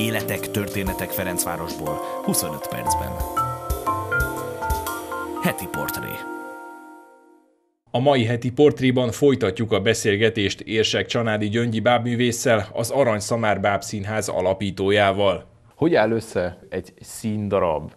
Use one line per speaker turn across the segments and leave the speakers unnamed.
Életek, történetek Ferencvárosból 25
percben. Heti portré.
A mai heti portréban folytatjuk a beszélgetést érsek Csanádi Gyöngyi bábművésszel, az Arany Szamár Báb Színház alapítójával. Hogy áll össze egy színdarab?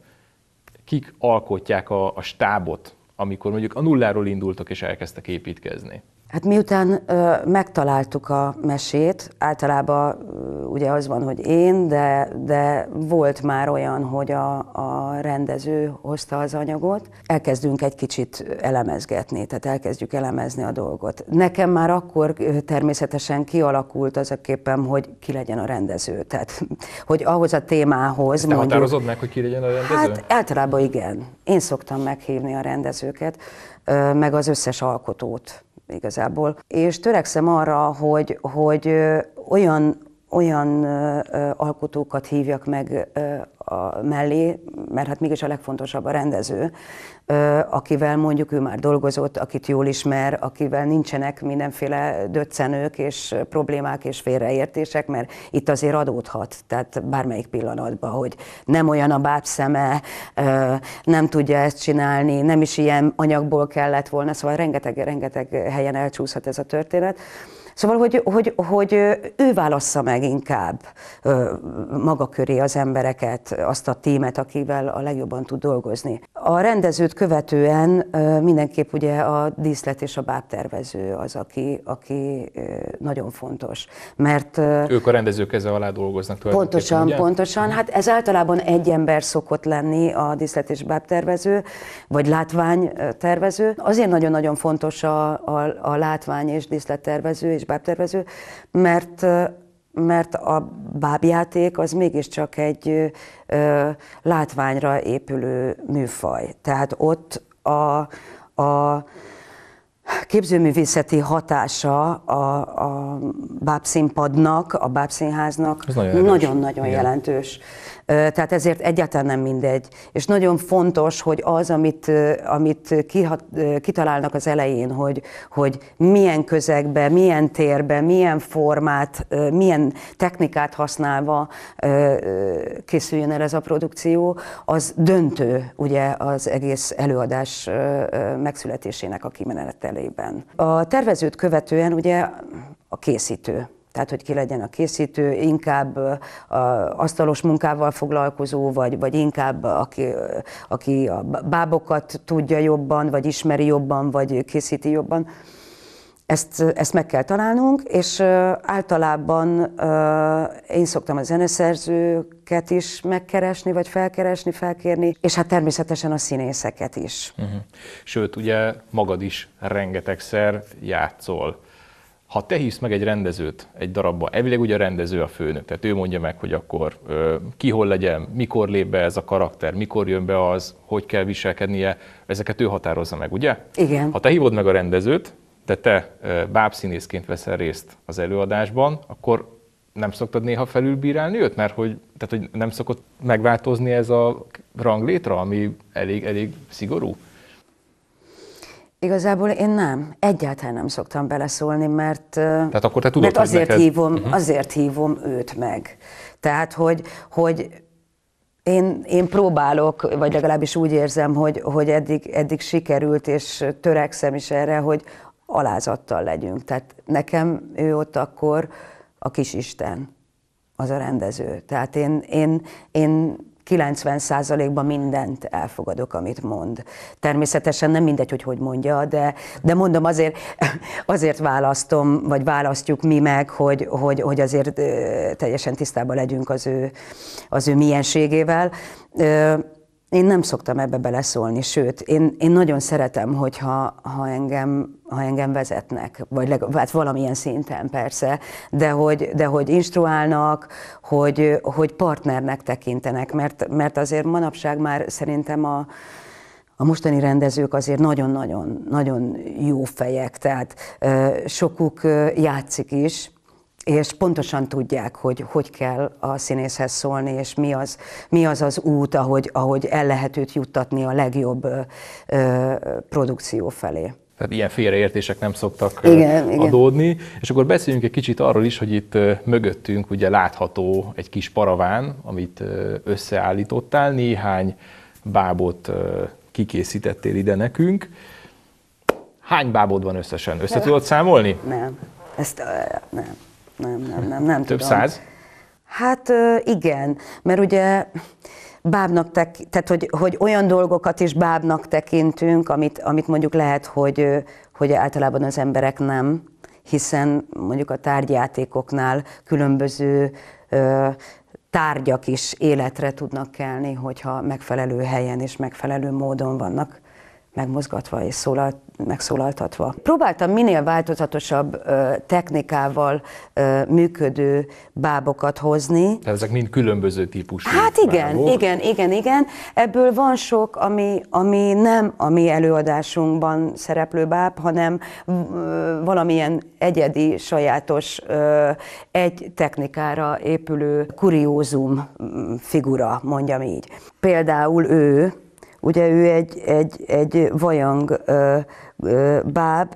Kik alkotják a, a stábot, amikor mondjuk a nulláról indultak és elkezdtek építkezni?
Hát miután ö, megtaláltuk a mesét, általában ö, ugye az van, hogy én, de, de volt már olyan, hogy a, a rendező hozta az anyagot, elkezdünk egy kicsit elemezgetni, tehát elkezdjük elemezni a dolgot. Nekem már akkor természetesen kialakult az a képem, hogy ki legyen a rendező, tehát hogy ahhoz a témához... Te mondjuk, határozod
meg, hogy ki legyen a rendező?
Hát általában igen. Én szoktam meghívni a rendezőket, ö, meg az összes alkotót igazából. És törekszem arra, hogy, hogy olyan olyan alkotókat hívjak meg a mellé, mert hát mégis a legfontosabb a rendező, akivel mondjuk ő már dolgozott, akit jól ismer, akivel nincsenek mindenféle döccenők és problémák és félreértések, mert itt azért adódhat, tehát bármelyik pillanatban, hogy nem olyan a báb szeme, nem tudja ezt csinálni, nem is ilyen anyagból kellett volna, szóval rengeteg, rengeteg helyen elcsúszhat ez a történet. Szóval, hogy, hogy, hogy ő válassza meg inkább maga köré az embereket, azt a tímet, akivel a legjobban tud dolgozni. A rendezőt követően mindenképp ugye a díszlet és a bábtervező az, aki, aki nagyon fontos, mert...
Ők a rendező keze alá dolgoznak Pontosan, ugye?
pontosan. Mhm. Hát ez általában egy ember szokott lenni a díszlet és bábtervező, vagy látványtervező. Azért nagyon-nagyon fontos a, a, a látvány és díszlettervező és bábtervező, mert mert a bábjáték az mégiscsak egy ö, látványra épülő műfaj. Tehát ott a, a képzőművészeti hatása a, a bábszínpadnak, a bábszínháznak nagyon-nagyon jelentős. Tehát ezért egyáltalán nem mindegy. És nagyon fontos, hogy az, amit, amit kihat, kitalálnak az elején, hogy, hogy milyen közegbe, milyen térbe, milyen formát, milyen technikát használva készüljön el ez a produkció, az döntő ugye az egész előadás megszületésének a kimenetelében. A tervezőt követően ugye a készítő tehát hogy ki legyen a készítő, inkább a asztalos munkával foglalkozó, vagy, vagy inkább aki, aki a bábokat tudja jobban, vagy ismeri jobban, vagy készíti jobban. Ezt, ezt meg kell találnunk, és általában én szoktam a zeneszerzőket is megkeresni, vagy felkeresni, felkérni, és hát természetesen a színészeket is.
Uh-huh. Sőt, ugye magad is rengetegszer játszol ha te hívsz meg egy rendezőt egy darabba, elvileg ugye a rendező a főnök, tehát ő mondja meg, hogy akkor ö, ki hol legyen, mikor lép be ez a karakter, mikor jön be az, hogy kell viselkednie, ezeket ő határozza meg, ugye? Igen. Ha te hívod meg a rendezőt, de te ö, bábszínészként veszel részt az előadásban, akkor nem szoktad néha felülbírálni őt, mert hogy, tehát, hogy nem szokott megváltozni ez a ranglétra, ami elég, elég szigorú?
Igazából én nem, egyáltalán nem szoktam beleszólni, mert, Tehát akkor te tudod, mert azért, neked... hívom, uh-huh. azért hívom őt meg. Tehát, hogy, hogy én, én próbálok, vagy legalábbis úgy érzem, hogy, hogy eddig, eddig sikerült, és törekszem is erre, hogy alázattal legyünk. Tehát nekem ő ott akkor a kisisten, az a rendező. Tehát én, én, én 90%-ban mindent elfogadok, amit mond. Természetesen nem mindegy, hogy hogy mondja, de, de mondom azért, azért választom, vagy választjuk mi meg, hogy, hogy, hogy azért teljesen tisztában legyünk az ő, az ő mienségével. Én nem szoktam ebbe beleszólni, sőt, én, én nagyon szeretem, hogyha ha engem, ha engem vezetnek, vagy legalább, hát valamilyen szinten persze, de hogy, de hogy instruálnak, hogy, hogy partnernek tekintenek, mert, mert azért manapság már szerintem a, a mostani rendezők azért nagyon-nagyon nagyon jó fejek, tehát sokuk játszik is, és pontosan tudják, hogy hogy kell a színészhez szólni, és mi az mi az, az út, ahogy, ahogy el lehet őt juttatni a legjobb ö, ö, produkció felé.
Tehát ilyen félreértések nem szoktak igen, adódni. Igen. És akkor beszéljünk egy kicsit arról is, hogy itt mögöttünk ugye látható egy kis paraván, amit összeállítottál, néhány bábot kikészítettél ide nekünk. Hány bábod van összesen? Össze hát- tudod számolni? Nem. Ezt, uh, nem nem, nem, nem, nem Több tudom. száz?
Hát igen, mert ugye bábnak tek, tehát hogy, hogy olyan dolgokat is bábnak tekintünk, amit, amit mondjuk lehet, hogy, hogy általában az emberek nem, hiszen mondjuk a tárgyjátékoknál különböző ö, tárgyak is életre tudnak kelni, hogyha megfelelő helyen és megfelelő módon vannak megmozgatva és szólalt, megszólaltatva. Próbáltam minél változatosabb ö, technikával ö, működő bábokat hozni. Tehát ezek mind különböző típusú Hát igen, bábok. igen, igen, igen. Ebből van sok, ami, ami nem a mi előadásunkban szereplő báb, hanem ö, valamilyen egyedi, sajátos, ö, egy technikára épülő kuriózum mm, figura, mondjam így. Például ő Ugye ő egy, egy, egy vajang ö, ö, báb,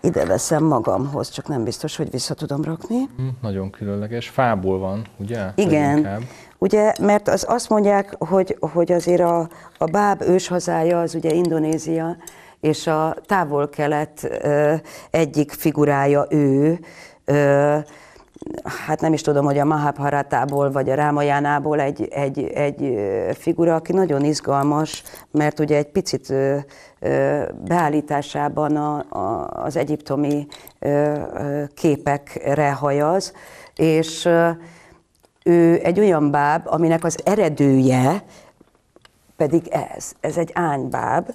ide veszem magamhoz, csak nem biztos, hogy vissza tudom rakni. Hm, nagyon különleges. Fából van, ugye? Igen. Ugye, mert az azt mondják, hogy, hogy azért a, a báb őshazája az ugye Indonézia, és a távol-kelet egyik figurája ő, ö, hát nem is tudom, hogy a Mahabharatából vagy a Rámajánából egy, egy, egy figura, aki nagyon izgalmas, mert ugye egy picit beállításában a, a, az egyiptomi képekre hajaz, és ő egy olyan báb, aminek az eredője pedig ez, ez egy ánybáb,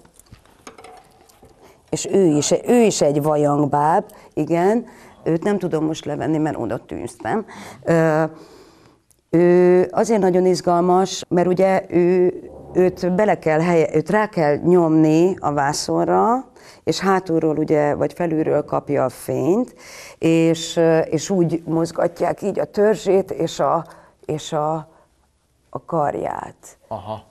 és ő is, ő is egy vajangbáb, igen, Őt nem tudom most levenni, mert oda tűztem. Ő azért nagyon izgalmas, mert ugye ő, őt bele kell helye, őt rá kell nyomni a vászonra, és hátulról ugye, vagy felülről kapja a fényt, és, és úgy mozgatják így a törzsét és a, és a, a karját. Aha.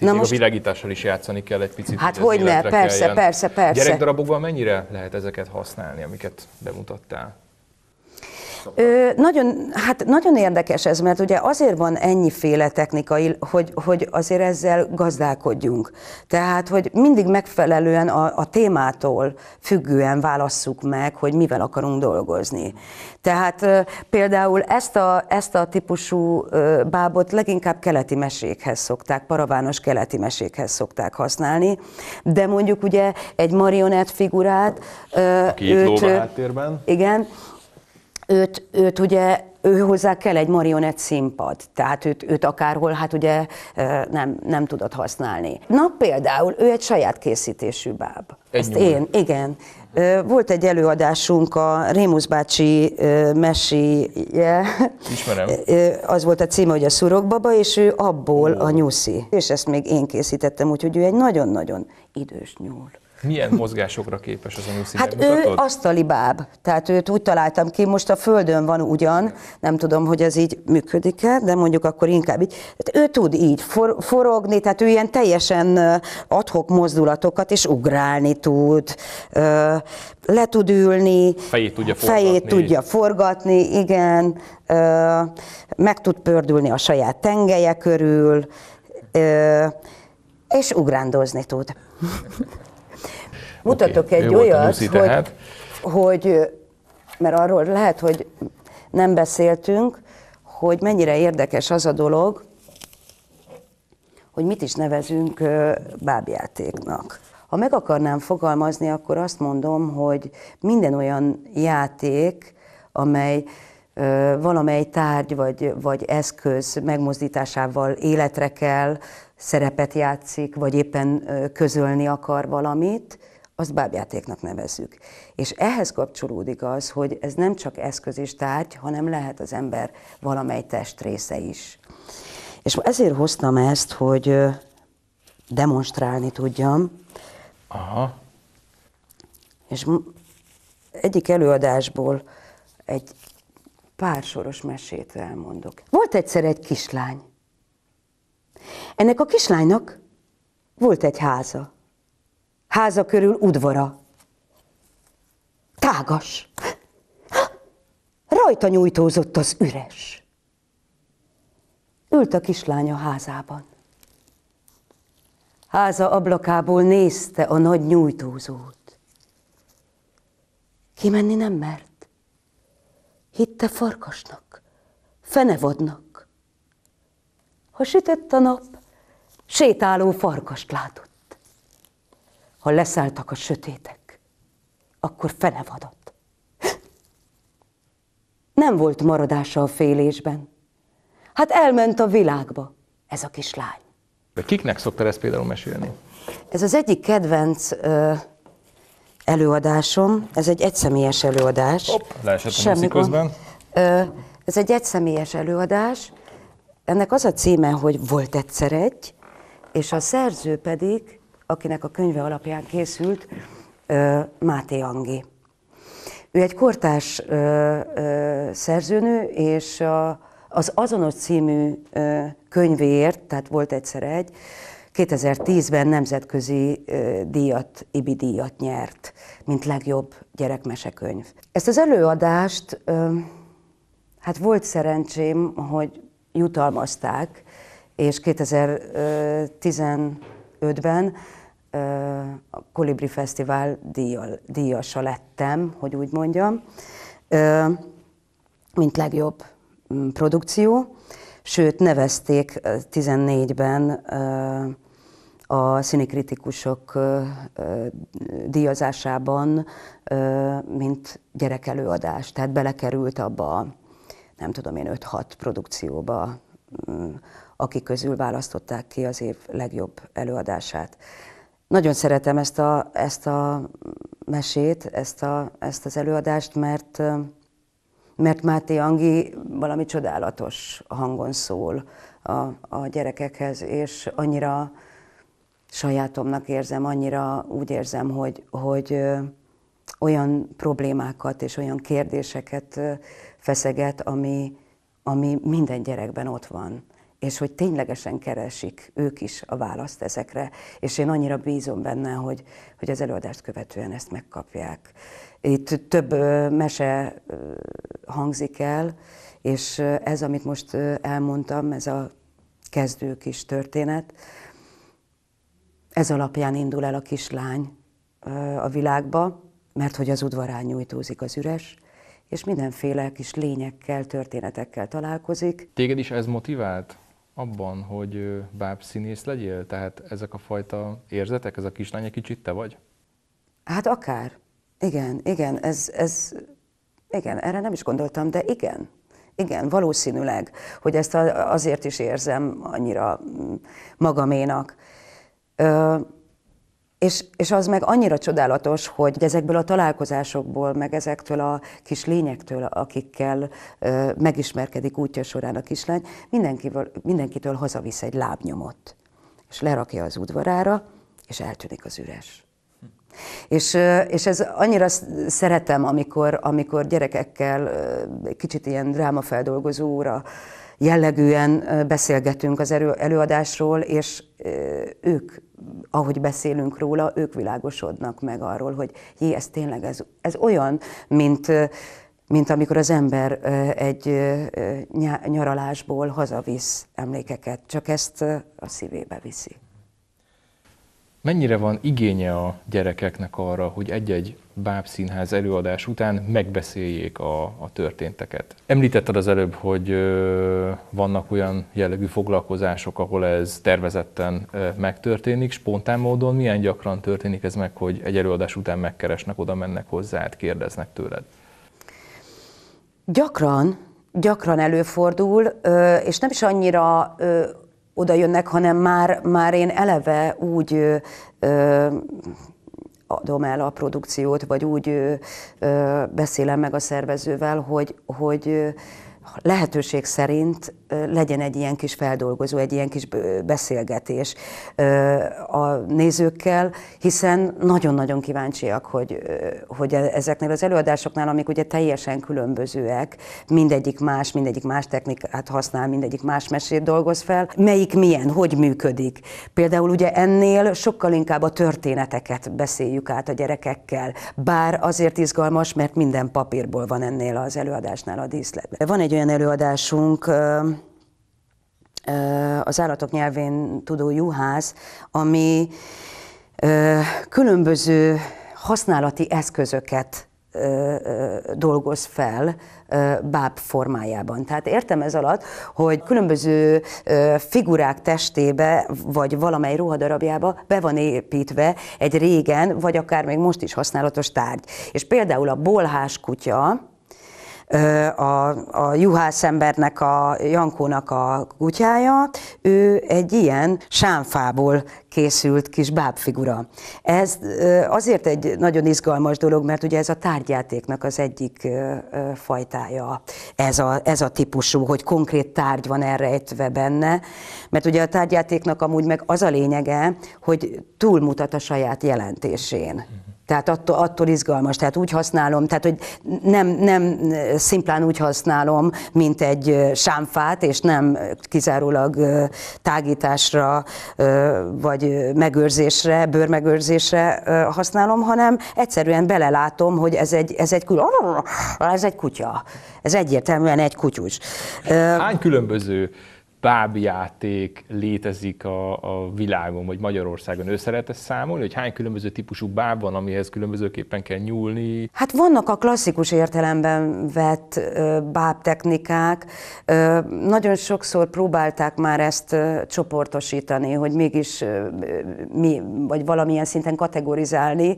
Hát Na most... a világítással is játszani kell egy picit. Hát hogy ne, persze, persze, persze, persze. Gyerekdarabokban mennyire lehet ezeket használni, amiket bemutattál?
Ö, nagyon, hát nagyon érdekes ez, mert ugye azért van ennyiféle technikai, hogy, hogy azért ezzel gazdálkodjunk. Tehát, hogy mindig megfelelően a, a témától függően válasszuk meg, hogy mivel akarunk dolgozni. Tehát ö, például ezt a, ezt a típusú ö, bábot leginkább keleti mesékhez szokták, paravános keleti mesékhez szokták használni, de mondjuk ugye egy marionett figurát, ö, Aki őt, itt lóba háttérben. Igen, őt, őt ugye ő hozzá kell egy marionett színpad, tehát őt, őt akárhol, hát ugye nem, nem tudod használni. Na például ő egy saját készítésű báb. Ezt én, igen. Volt egy előadásunk, a Rémusz bácsi meséje. Ismerem. Az volt a címe, hogy a szurokbaba, és ő abból oh. a nyuszi. És ezt még én készítettem, úgyhogy ő egy nagyon-nagyon idős nyúl.
Milyen mozgásokra képes az a nyúl?
Hát ő asztali báb, tehát őt úgy találtam ki, most a földön van ugyan, nem tudom, hogy ez így működik-e, de mondjuk akkor inkább így. Hát ő tud így for, forogni, tehát ő ilyen teljesen adhok mozdulatokat, és ugrálni tud, le tud ülni, fejét tudja forgatni, fejét tudja forgatni igen, meg tud pördülni a saját tengelye körül, és ugrándozni tud. Mutatok okay. egy Jó olyat, Lucy, hogy, tehát. hogy, mert arról lehet, hogy nem beszéltünk, hogy mennyire érdekes az a dolog, hogy mit is nevezünk bábjátéknak. Ha meg akarnám fogalmazni, akkor azt mondom, hogy minden olyan játék, amely valamely tárgy vagy, vagy eszköz megmozdításával életre kell, szerepet játszik, vagy éppen közölni akar valamit, azt bábjátéknak nevezzük. És ehhez kapcsolódik az, hogy ez nem csak eszköz és tárgy, hanem lehet az ember valamely testrésze is. És ezért hoztam ezt, hogy demonstrálni tudjam. Aha. És egyik előadásból egy soros mesét elmondok. Volt egyszer egy kislány. Ennek a kislánynak volt egy háza. Háza körül udvara. Tágas. Rajta nyújtózott az üres. Ült a kislány a házában. Háza ablakából nézte a nagy nyújtózót. Kimenni nem mert hitte farkasnak, fenevadnak. Ha sütött a nap, sétáló farkast látott. Ha leszálltak a sötétek, akkor fenevadott. Nem volt maradása a félésben. Hát elment a világba ez a kislány.
De kiknek szokta ezt például mesélni?
Ez az egyik kedvenc uh, előadásom. Ez egy egyszemélyes előadás. Hopp, Semmi Semmi közben. Ez egy egyszemélyes előadás. Ennek az a címe, hogy Volt egyszer egy, és a szerző pedig, akinek a könyve alapján készült, Máté Angi. Ő egy kortás szerzőnő, és az azonos című könyvéért, tehát volt egyszer egy, 2010-ben nemzetközi díjat, IBI díjat nyert, mint legjobb gyerekmesekönyv. Ezt az előadást, hát volt szerencsém, hogy jutalmazták, és 2015-ben a Kolibri Fesztivál díjasa lettem, hogy úgy mondjam, mint legjobb produkció, sőt nevezték 14-ben a színikritikusok díjazásában, mint gyerekelőadás. Tehát belekerült abba, nem tudom én, 5-6 produkcióba, mm, akik közül választották ki az év legjobb előadását. Nagyon szeretem ezt a, ezt a mesét, ezt, a, ezt az előadást, mert, mert Máté Angi valami csodálatos hangon szól a, a gyerekekhez, és annyira sajátomnak érzem, annyira úgy érzem, hogy, hogy olyan problémákat és olyan kérdéseket feszeget, ami, ami minden gyerekben ott van és hogy ténylegesen keresik ők is a választ ezekre, és én annyira bízom benne, hogy, hogy az előadást követően ezt megkapják. Itt több mese hangzik el, és ez, amit most elmondtam, ez a kezdő kis történet, ez alapján indul el a kislány a világba, mert hogy az udvarán nyújtózik az üres, és mindenféle kis lényekkel, történetekkel találkozik.
Téged is ez motivált abban, hogy bábszínész legyél? Tehát ezek a fajta érzetek, ez a kislány egy kicsit te vagy?
Hát akár. Igen, igen, ez, ez, igen, erre nem is gondoltam, de igen. Igen, valószínűleg, hogy ezt azért is érzem annyira mm, magaménak, Ö, és, és az meg annyira csodálatos, hogy ezekből a találkozásokból, meg ezektől a kis lényektől, akikkel ö, megismerkedik útja során a kislány, mindenkitől, mindenkitől hazavisz egy lábnyomot, és lerakja az udvarára, és eltűnik az üres. És, és ez annyira szeretem, amikor, amikor gyerekekkel kicsit ilyen drámafeldolgozó óra, jellegűen beszélgetünk az előadásról, és ők, ahogy beszélünk róla, ők világosodnak meg arról, hogy jé, ez tényleg ez, ez olyan, mint, mint amikor az ember egy nyaralásból hazavisz emlékeket, csak ezt a szívébe viszi
mennyire van igénye a gyerekeknek arra, hogy egy-egy bábszínház előadás után megbeszéljék a, a történteket. Említetted az előbb, hogy ö, vannak olyan jellegű foglalkozások, ahol ez tervezetten ö, megtörténik. Spontán módon milyen gyakran történik ez meg, hogy egy előadás után megkeresnek, oda mennek hozzád, hát kérdeznek tőled?
Gyakran, gyakran előfordul, és nem is annyira oda jönnek, hanem már, már én eleve úgy ö, ö, adom el a produkciót, vagy úgy ö, ö, beszélem meg a szervezővel, hogy, hogy ö, lehetőség szerint legyen egy ilyen kis feldolgozó, egy ilyen kis beszélgetés a nézőkkel, hiszen nagyon-nagyon kíváncsiak, hogy, hogy e, ezeknél az előadásoknál, amik ugye teljesen különbözőek, mindegyik más, mindegyik más technikát használ, mindegyik más mesét dolgoz fel, melyik milyen, hogy működik. Például ugye ennél sokkal inkább a történeteket beszéljük át a gyerekekkel, bár azért izgalmas, mert minden papírból van ennél az előadásnál a díszlet. Van egy olyan előadásunk, az állatok nyelvén tudó juhász, ami különböző használati eszközöket dolgoz fel báb formájában. Tehát értem ez alatt, hogy különböző figurák testébe, vagy valamely ruhadarabjába be van építve egy régen, vagy akár még most is használatos tárgy. És például a bolhás kutya, a, a juhász embernek, a Jankónak a kutyája, ő egy ilyen sámfából készült kis bábfigura. Ez azért egy nagyon izgalmas dolog, mert ugye ez a tárgyjátéknak az egyik fajtája, ez a, ez a típusú, hogy konkrét tárgy van elrejtve benne, mert ugye a tárgyjátéknak amúgy meg az a lényege, hogy túlmutat a saját jelentésén. Tehát attól, attól izgalmas, tehát úgy használom, tehát hogy nem, nem szimplán úgy használom, mint egy sámfát, és nem kizárólag tágításra, vagy megőrzésre, bőrmegőrzésre használom, hanem egyszerűen belelátom, hogy ez egy, ez egy, ez egy kutya. Ez egyértelműen egy kutyus.
Hány különböző bábjáték létezik a, a világon, vagy Magyarországon. Ő szeret ezt számolni, hogy hány különböző típusú báb van, amihez különbözőképpen kell nyúlni?
Hát vannak a klasszikus értelemben vett bábtechnikák. nagyon sokszor próbálták már ezt csoportosítani, hogy mégis mi, vagy valamilyen szinten kategorizálni.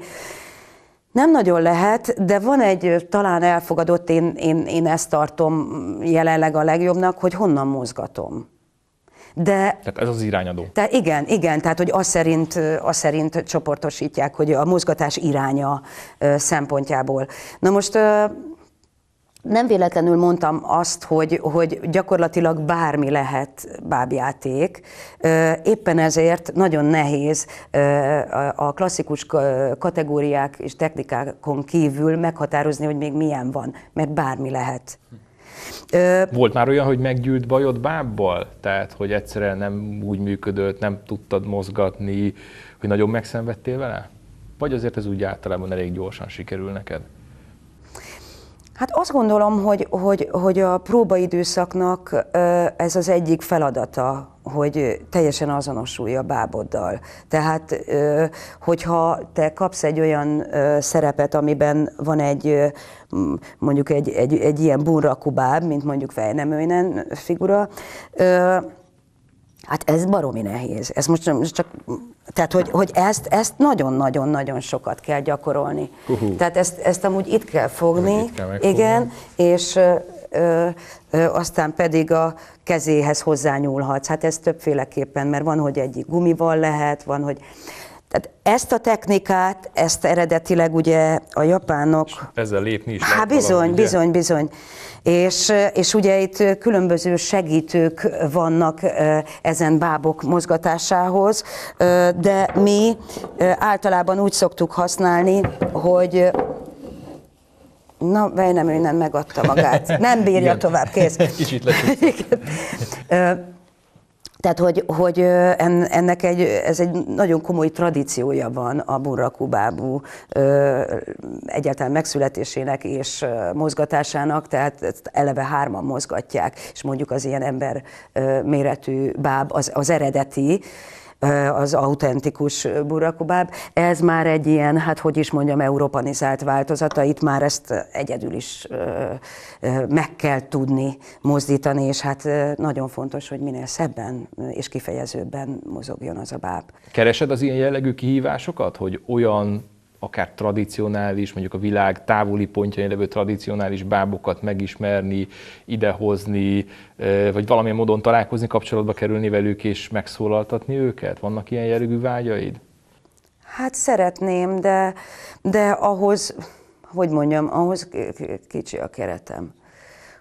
Nem nagyon lehet, de van egy talán elfogadott, én, én, én ezt tartom jelenleg a legjobbnak, hogy honnan mozgatom. De, tehát
ez az irányadó.
Tehát igen, igen, tehát hogy az szerint, az szerint csoportosítják, hogy a mozgatás iránya szempontjából. Na most nem véletlenül mondtam azt, hogy, hogy gyakorlatilag bármi lehet bábjáték. Éppen ezért nagyon nehéz a klasszikus kategóriák és technikákon kívül meghatározni, hogy még milyen van, mert bármi lehet
volt már olyan, hogy meggyűlt bajod bábbal? Tehát, hogy egyszerűen nem úgy működött, nem tudtad mozgatni, hogy nagyon megszenvedtél vele? Vagy azért ez úgy általában elég gyorsan sikerül neked?
Hát azt gondolom, hogy, hogy, hogy a próbaidőszaknak ez az egyik feladata, hogy teljesen azonosulj a báboddal. Tehát, hogyha te kapsz egy olyan szerepet, amiben van egy mondjuk egy, egy, egy ilyen bunrakú báb, mint mondjuk Fejnemőnen figura, Hát ez baromi nehéz. Ez most csak tehát, hogy, hogy ezt, ezt nagyon-nagyon-nagyon sokat kell gyakorolni. hú Tehát ezt, ezt amúgy itt kell fogni, itt kell igen, és ö, ö, ö, aztán pedig a kezéhez hozzányúlhatsz. Hát ez többféleképpen, mert van, hogy egyik gumival lehet, van, hogy... Tehát ezt a technikát, ezt eredetileg ugye a japánok... És
ezzel lépni is Hát bizony, valami, ugye? bizony,
bizony. És, és ugye itt különböző segítők vannak ezen bábok mozgatásához, de mi általában úgy szoktuk használni, hogy Na, vej nem, ő nem megadta magát. Nem bírja Igen. tovább, kész. Kicsit lecsúszott. Tehát, hogy, hogy ennek egy, ez egy nagyon komoly tradíciója van a Burrakubábú egyáltalán megszületésének és mozgatásának, tehát eleve hárman mozgatják, és mondjuk az ilyen ember méretű báb az, az eredeti, az autentikus burakubáb. Ez már egy ilyen, hát hogy is mondjam, európanizált változata, itt már ezt egyedül is meg kell tudni mozdítani, és hát nagyon fontos, hogy minél szebben és kifejezőbben mozogjon az a báb.
Keresed az ilyen jellegű kihívásokat, hogy olyan akár tradicionális, mondjuk a világ távoli pontjain levő tradicionális bábokat megismerni, idehozni, vagy valamilyen módon találkozni, kapcsolatba kerülni velük és megszólaltatni őket? Vannak ilyen jellegű
vágyaid? Hát szeretném, de, de ahhoz, hogy mondjam, ahhoz kicsi a keretem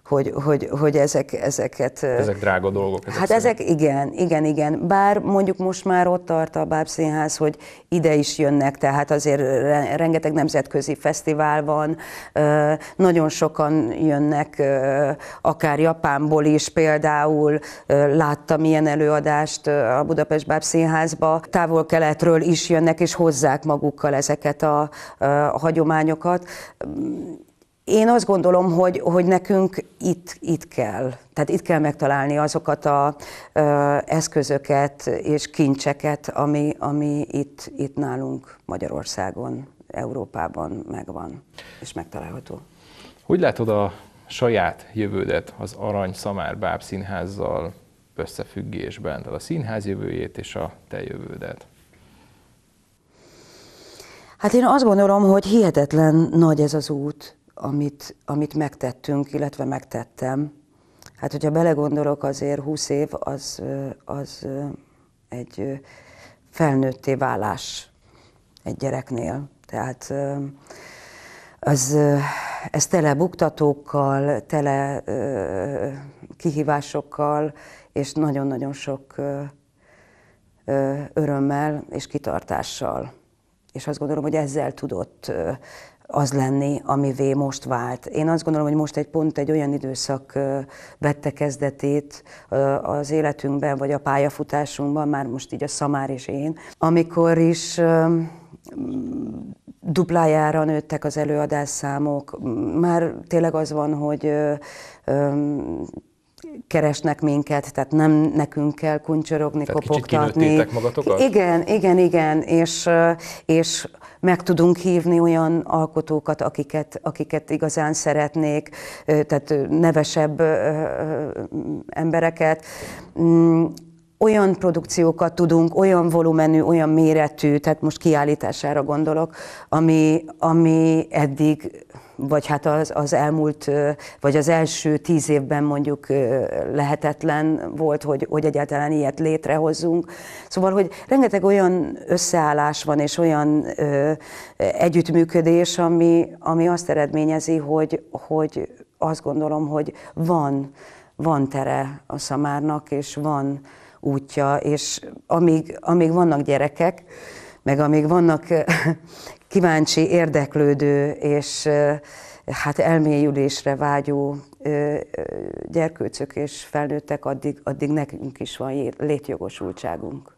hogy, hogy, hogy ezek, ezeket... Ezek drága dolgok. Ezek hát szerint. ezek igen, igen, igen. Bár mondjuk most már ott tart a Színház, hogy ide is jönnek, tehát azért rengeteg nemzetközi fesztivál van, nagyon sokan jönnek, akár Japánból is például, láttam ilyen előadást a Budapest Színházba, távol-keletről is jönnek, és hozzák magukkal ezeket a, a hagyományokat én azt gondolom, hogy, hogy nekünk itt, itt kell. Tehát itt kell megtalálni azokat a ö, eszközöket és kincseket, ami, ami itt, itt nálunk Magyarországon, Európában megvan és megtalálható.
Hogy látod a saját jövődet az Arany Szamár Báb Színházzal összefüggésben, tehát a színház jövőjét és a te jövődet?
Hát én azt gondolom, hogy hihetetlen nagy ez az út, amit, amit megtettünk, illetve megtettem. Hát, hogyha belegondolok, azért 20 év az, az egy felnőtté válás egy gyereknél. Tehát az, ez tele buktatókkal, tele kihívásokkal, és nagyon-nagyon sok örömmel és kitartással. És azt gondolom, hogy ezzel tudott az lenni, amivé most vált. Én azt gondolom, hogy most egy pont egy olyan időszak vette kezdetét az életünkben, vagy a pályafutásunkban, már most így a Szamár és én, amikor is duplájára nőttek az előadásszámok. Már tényleg az van, hogy keresnek minket, tehát nem nekünk kell kuncsorogni, tehát kopogtatni. magatokat? Igen, igen, igen, és, és meg tudunk hívni olyan alkotókat, akiket, akiket igazán szeretnék, tehát nevesebb embereket mm, olyan produkciókat tudunk, olyan volumenű, olyan méretű, tehát most kiállítására gondolok, ami, ami eddig vagy hát az, az elmúlt, vagy az első tíz évben mondjuk lehetetlen volt, hogy, hogy egyáltalán ilyet létrehozzunk. Szóval, hogy rengeteg olyan összeállás van, és olyan ö, együttműködés, ami, ami azt eredményezi, hogy, hogy azt gondolom, hogy van, van tere a szamárnak, és van útja, és amíg, amíg vannak gyerekek, meg amíg vannak kíváncsi, érdeklődő és hát elmélyülésre vágyó gyerkőcök és felnőttek, addig, addig nekünk is van létjogosultságunk.